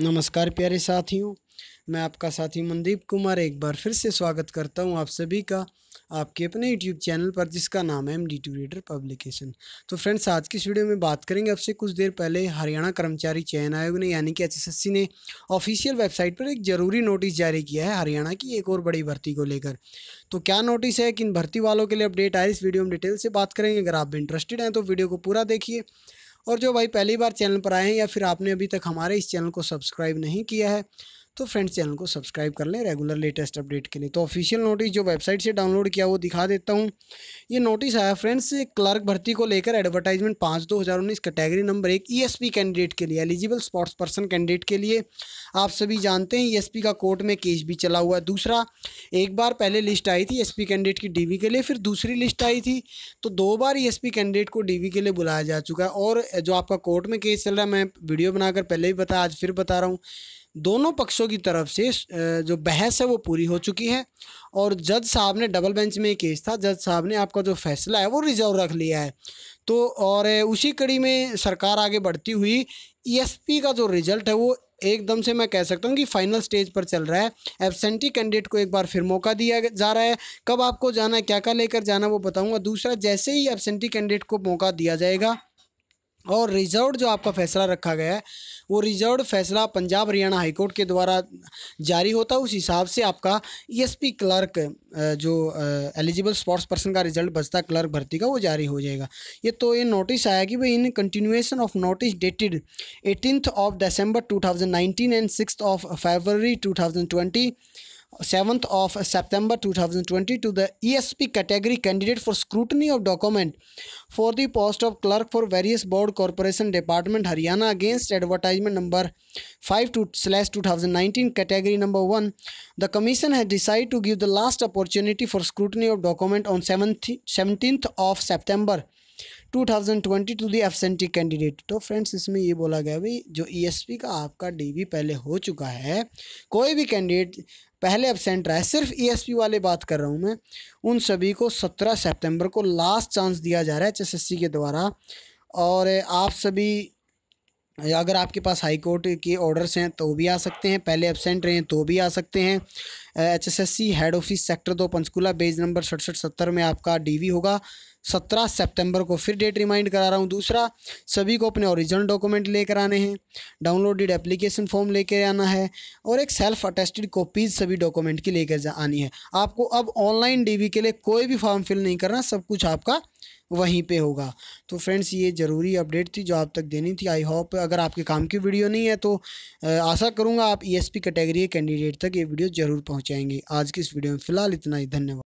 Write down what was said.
नमस्कार प्यारे साथियों मैं आपका साथी मनदीप कुमार एक बार फिर से स्वागत करता हूं आप सभी का आपके अपने यूट्यूब चैनल पर जिसका नाम है M D two reader publication तो फ्रेंड्स आज की इस वीडियो में बात करेंगे आपसे कुछ देर पहले हरियाणा कर्मचारी चयन आयोग ने यानी कि एचएसएससी ने ऑफिशियल वेबसाइट पर एक ज़रूरी नोटिस जारी किया है हरियाणा की एक और बड़ी भर्ती को लेकर तो क्या नोटिस है किन भर्ती वालों के लिए अपडेट आए इस वीडियो में डिटेल से बात करेंगे अगर आप इंटरेस्टेड हैं तो वीडियो को पूरा देखिए और जो भाई पहली बार चैनल पर आए हैं या फिर आपने अभी तक हमारे इस चैनल को सब्सक्राइब नहीं किया है तो फ्रेंड्स चैनल को सब्सक्राइब कर लें रेगुलर लेटेस्ट अपडेट के लिए तो ऑफिशियल नोटिस जो वेबसाइट से डाउनलोड किया वो दिखा देता हूँ ये नोटिस आया फ्रेंड्स क्लर्क भर्ती को लेकर एडवर्टाइजमेंट पाँच दो हज़ार उन्नीस कैटेगरी नंबर एक ई e कैंडिडेट के लिए एलिजिबल स्पोर्ट्स पर्सन कैंडिडेट के लिए आप सभी जानते हैं ई e का कोर्ट में केस भी चला हुआ है दूसरा एक बार पहले लिस्ट आई थी एस e कैंडिडेट की डी के लिए फिर दूसरी लिस्ट आई थी तो दो बार ई कैंडिडेट को डी के लिए बुलाया जा चुका है और जो आपका कोर्ट में केस चल रहा है मैं वीडियो बनाकर पहले भी बताया आज फिर बता रहा हूँ दोनों पक्षों की तरफ से जो बहस है वो पूरी हो चुकी है और जज साहब ने डबल बेंच में केस था जज साहब ने आपका जो फैसला है वो रिजर्व रख लिया है तो और उसी कड़ी में सरकार आगे बढ़ती हुई ईएसपी e का जो रिजल्ट है वो एकदम से मैं कह सकता हूँ कि फाइनल स्टेज पर चल रहा है एबसेंटी कैंडिडेट को एक बार फिर मौका दिया जा रहा है कब आपको जाना है क्या क्या लेकर जाना वो बताऊँगा दूसरा जैसे ही एबसेंटी कैंडिडेट को मौका दिया जाएगा और रिजर्व जो आपका फैसला रखा गया है वो रिजर्व फैसला पंजाब हरियाणा हाईकोर्ट के द्वारा जारी होता है उस हिसाब से आपका ईएसपी e क्लर्क जो एलिजिबल स्पोर्ट्स पर्सन का रिजल्ट बचता क्लर्क भर्ती का वो जारी हो जाएगा ये तो ये नोटिस आया कि भाई in continuation of notice dated eighteenth of December nineteen and six of thousand twenty 7th of September 2020 to the ESP category candidate for scrutiny of document for the post of clerk for various board corporation department Haryana against advertisement number 5 to slash 2019 category number 1 the commission has decided to give the last opportunity for scrutiny of document on 17th of September 2020 to the एफसेंटी candidate तो friends इसमें ये बोला गया भाई जो ESP का आपका डीवी पहले हो चुका है कोई भी कैंडिडेट पहले एबसेंट रहा है सिर्फ ई e वाले बात कर रहा हूँ मैं उन सभी को सत्रह सेप्टेम्बर को लास्ट चांस दिया जा रहा है एच के द्वारा और आप सभी अगर आपके पास हाई कोर्ट के ऑर्डर्स हैं तो भी आ सकते हैं पहले एबसेंट रहे हैं तो भी आ सकते हैं H S S C head office sector दो पंचकूला बेज नंबर सड़सठ सत्तर में आपका डीवी होगा सत्रह सितंबर को फिर डेट रिमाइंड करा रहा हूँ दूसरा सभी को अपने ओरिजिनल डॉक्यूमेंट लेकर आने हैं डाउनलोडेड एप्लीकेशन फॉर्म लेकर आना है और एक सेल्फ अटेस्टेड कॉपीज सभी डॉक्यूमेंट की लेकर आनी है आपको अब ऑनलाइन वी के लिए कोई भी फॉर्म फिल नहीं करना सब कुछ आपका वहीं पे होगा तो फ्रेंड्स ये ज़रूरी अपडेट थी जो आप तक देनी थी आई होप अगर आपके काम की वीडियो नहीं है तो आशा करूँगा आप ई एस कैटेगरी के कैंडिडेट तक ये वीडियो ज़रूर पहुँच पहुंचाएंगे आज की इस वीडियो में फ़िलहाल इतना ही धन्यवाद